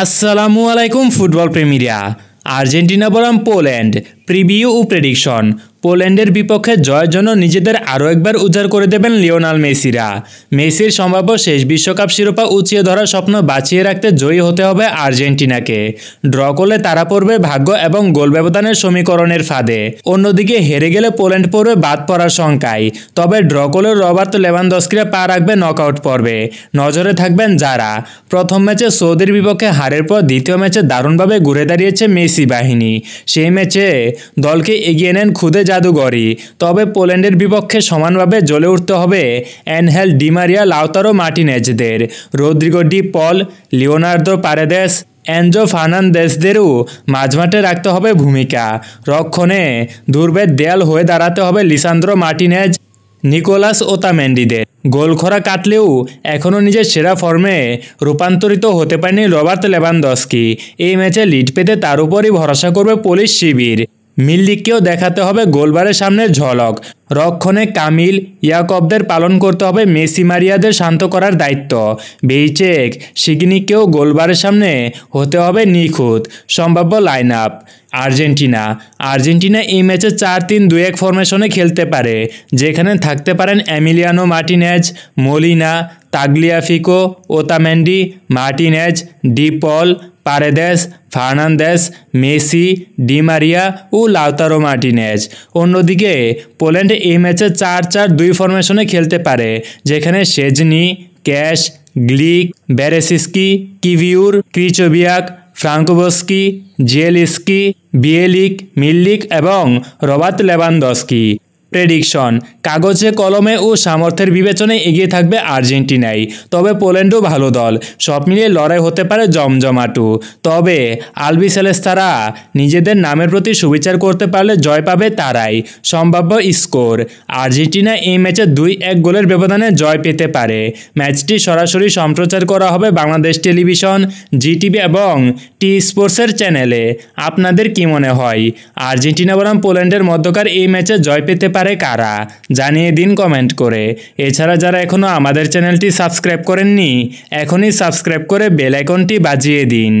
আসসালামু আলাইকুম ফুটবল প্রেমীরা আর্জেন্টিনা বলাম পোল্যান্ড প্রিভিউ ও প্রেডিকশন পোল্যান্ডের বিপক্ষে জয়ের জন্য নিজেদের আরও একবার উদ্ধার করে দেবেন লিওনাল মেসিরা মেসির সম্ভাব্য শেষ বিশ্বকাপ শিরোপা উঁচিয়ে ধরার স্বপ্ন বাঁচিয়ে রাখতে জয়ী হতে হবে আর্জেন্টিনাকে ড্র করলে তারা পড়বে ভাগ্য এবং গোল ব্যবধানের সমীকরণের ফাঁদে অন্যদিকে হেরে গেলে পোল্যান্ড পড়বে বাদ পড়ার শঙ্কায় তবে ড্র করলে রবার্ত লেভানদস্কিরা পা রাখবে নকআউট পর্বে নজরে থাকবেন যারা প্রথম ম্যাচে সৌদির বিপক্ষে হারের পর দ্বিতীয় ম্যাচে দারুণভাবে ঘুরে দাঁড়িয়েছে মেসি বাহিনী সেই ম্যাচে দলকে এগিয়ে নেন খুদে জাদুগরি তবে পোল্যান্ডের বিপক্ষে সমানভাবে জ্বলে উঠতে হবে অ্যানহেল ডিমারিয়া লাউতারো মার্টিনেজদের Rodrigo De Paul Leonardo Paredes Enzo ফার্নান্দেসদেরও মাঝমাঠে রাখতে হবে ভূমিকা রক্ষণে দুর্বেদ দেয়াল হয়ে দাঁড়াতে হবে লিসান্দ্রো মার্টিনেজ নিকোলাস ওতামেন্ডিদের গোলখরা কাটলেও এখনও নিজের সেরা ফর্মে রূপান্তরিত হতে পারেনি রবার্ট লেভানদস্কি এই ম্যাচে লিড পেতে তার উপরই ভরসা করবে পুলিশ শিবির মিল্লিককেও দেখাতে হবে গোলবারের সামনে ঝলক রক্ষণে কামিল ইয়াকবদের পালন করতে হবে মেসি মারিয়াদের শান্ত করার দায়িত্ব বেইচেক সিগনিকেও গোলবারের সামনে হতে হবে নিখুঁত সম্ভাব্য লাইন আপ আর্জেন্টিনা আর্জেন্টিনা এই ম্যাচে চার তিন দুই এক ফরমেশনে খেলতে পারে যেখানে থাকতে পারেন Emiliano Martinez Molina Tagliafico Otamendi Martinez De Paul Paredes Fernandez Messi Di Maria ও লাউতারো মার্টিনেজ অন্যদিকে পোল্যান্ড এই ম্যাচে চার চার দুই ফরমেশনে খেলতে পারে যেখানে সেজনি ক্যাশ গ্লিক ব্যারেসিস্কি কিভিউর ক্রিচোবিয়াক ফ্রাঙ্কোভস্কি জিয়েলিস্কি বিয়েলিক মিল্লিক এবং রবার্ট লেবান্দস্কি প্রেডিকশন কাগজে কলমে ও সামর্থ্যের বিবেচনায় এগিয়ে থাকবে আর্জেন্টিনাই তবে পোল্যান্ডও ভালো দল সব মিলিয়ে লড়াই হতে পারে জমজমাটু তবে আলবি সেলেস্তারা নিজেদের নামের প্রতি সুবিচার করতে পারলে জয় পাবে তারাই সম্ভাব্য স্কোর আর্জেন্টিনা এই ম্যাচে দুই এক গোলের ব্যবধানে জয় পেতে পারে ম্যাচটি সরাসরি সম্প্রচার করা হবে বাংলাদেশ টেলিভিশন জিটিভি এবং টি স্পোর্টসের চ্যানেলে আপনাদের কি মনে হয় আর্জেন্টিনা বনাম পোল্যান্ডের মধ্যকার এই ম্যাচে জয় পেতে পারে পারে কারা জানিয়ে দিন কমেন্ট করে এছাড়া যারা এখনও আমাদের চ্যানেলটি সাবস্ক্রাইব করেননি এখনই সাবস্ক্রাইব করে বেলাইকনটি বাজিয়ে দিন